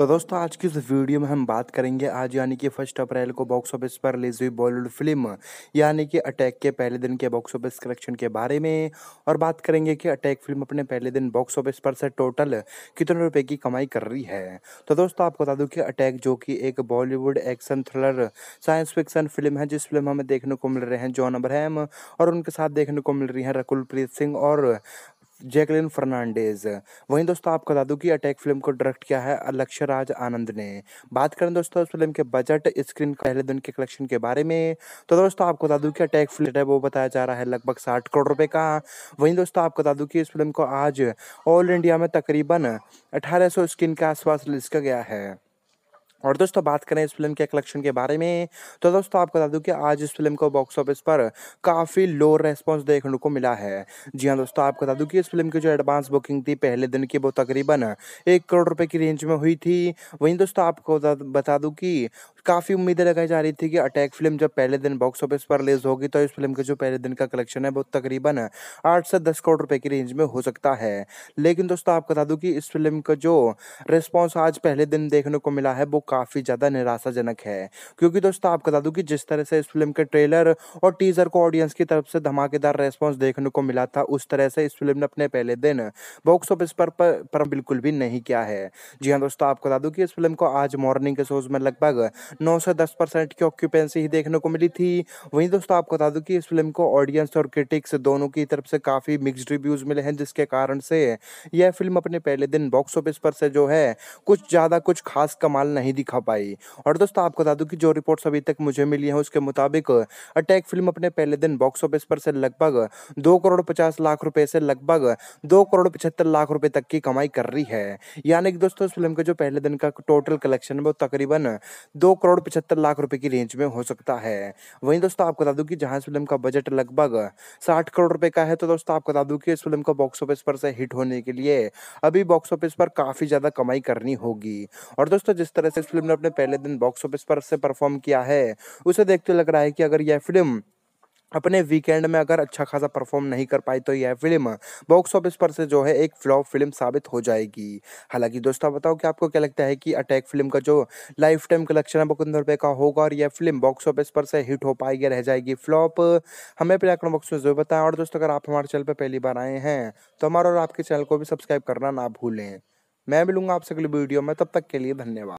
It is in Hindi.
तो दोस्तों आज की इस वीडियो में हम बात करेंगे आज यानी कि फर्स्ट अप्रैल को बॉक्स ऑफिस पर रिलीज हुई बॉलीवुड फिल्म यानी कि अटैक के पहले दिन के बॉक्स ऑफिस कलेक्शन के बारे में और बात करेंगे कि अटैक फिल्म अपने पहले दिन बॉक्स ऑफिस पर से टोटल कितने रुपए की कमाई कर रही है तो दोस्तों आपको बता दूँ कि अटैक जो कि एक Bollywood action thriller science fiction film है जिस फिल्म हमें देखने को मिल रहे हैं जॉन अब्राहम और उनके साथ देखने को मिल रही है रकुल प्रीत सिंह और जैकलिन फर्नांडेज वहीं दोस्तों आपको बता दूं कि अटैक फिल्म को डायरेक्ट किया है लक्ष्य राज आनंद ने बात करें दोस्तों इस फिल्म के बजट स्क्रीन पहले दिन के कलेक्शन के बारे में तो दोस्तों आपको बता दूं कि अटैक फिल्म है वो बताया जा रहा है लगभग साठ करोड़ रुपए का वहीं दोस्तों आपको बता दूं कि इस फिल्म को आज ऑल इंडिया में तकरीबन अठारह स्क्रीन के आसपास रिलीज किया गया है और दोस्तों बात करें इस फिल्म के कलेक्शन के बारे में तो दोस्तों आपको बता दूं कि आज इस फिल्म को बॉक्स ऑफिस पर काफ़ी लो रेस्पॉन्स देखने को मिला है जी हाँ दोस्तों आपको बता दूं कि इस फिल्म की जो एडवांस बुकिंग थी पहले दिन की वो तकरीबन एक करोड़ रुपए की रेंज में हुई थी वहीं दोस्तों आपको बता दूँ कि काफ़ी उम्मीदें लगाई जा रही थी कि अटैक फिल्म जब पहले दिन बॉक्स ऑफिस पर रिलीज होगी तो इस फिल्म के जो पहले दिन का कलेक्शन है वो तकरीबन आठ से दस करोड़ रुपए की रेंज में हो सकता है लेकिन दोस्तों आपको बता दूं कि इस फिल्म का जो रिस्पॉन्स आज पहले दिन देखने को मिला है वो काफ़ी ज़्यादा निराशाजनक है क्योंकि दोस्तों आपको बता दूँ कि जिस तरह से इस फिल्म के ट्रेलर और टीजर को ऑडियंस की तरफ से धमाकेदार रेस्पॉन्स देखने को मिला था उस तरह से इस फिल्म ने अपने पहले दिन बॉक्स ऑफिस पर, पर, पर बिल्कुल भी नहीं किया है जी हाँ दोस्तों आपको बता दूँ कि इस फिल्म को आज मॉर्निंग के शोज में लगभग नौ से दस परसेंट की ऑक्यूपेंसी ही देखने को मिली थी वहीं दोस्तों आपको बता दूं कि इस फिल्म को ऑडियंस और क्रिटिक्स दोनों की तरफ से काफ़ी मिक्सड रिव्यूज़ मिले हैं जिसके कारण से यह फिल्म अपने पहले दिन बॉक्स ऑफिस पर से जो है कुछ ज़्यादा कुछ खास कमाल नहीं दिखा पाई और दोस्तों आपको बता दूँ कि जो रिपोर्ट्स अभी तक मुझे मिली हैं उसके मुताबिक अटैक फिल्म अपने पहले दिन बॉक्स ऑफिस पर से लगभग दो करोड़ पचास लाख रुपये से लगभग दो करोड़ पचहत्तर लाख रुपये तक की कमाई कर रही है यानी कि दोस्तों इस फिल्म का जो पहले दिन का टोटल कलेक्शन है वो तकरीबन दो करोड़ पचहत्तर लाख रुपए की रेंज में हो सकता है वहीं दोस्तों आपको बता दूं कि जहां इस फिल्म का बजट लगभग साठ करोड़ रुपए का है तो दोस्तों आपको बता दूं कि इस फिल्म को बॉक्स ऑफिस पर से हिट होने के लिए अभी बॉक्स ऑफिस पर काफी ज्यादा कमाई करनी होगी और दोस्तों जिस तरह से इस फिल्म ने अपने पहले दिन बॉक्स ऑफिस पर से परफॉर्म किया है उसे देखते लग रहा है कि अगर यह फिल्म अपने वीकेंड में अगर अच्छा खासा परफॉर्म नहीं कर पाई तो यह फिल्म बॉक्स ऑफिस पर से जो है एक फ्लॉप फिल्म साबित हो जाएगी हालांकि दोस्तों बताओ कि आपको क्या लगता है कि अटैक फिल्म का जो लाइफ टाइम कलेक्शन है वो कितने रुपये का होगा और यह फिल्म बॉक्स ऑफिस पर से हिट हो पाएगी रह जाएगी फ्लॉप हमें प्लेटफॉर्म बॉक्स में जो बताएं और दोस्तों अगर आप हमारे चैनल पर पहली बार आए हैं तो हमारा और आपके चैनल को भी सब्सक्राइब करना ना भूलें मैं मिलूंगा आपसे अगली वीडियो में तब तक के लिए धन्यवाद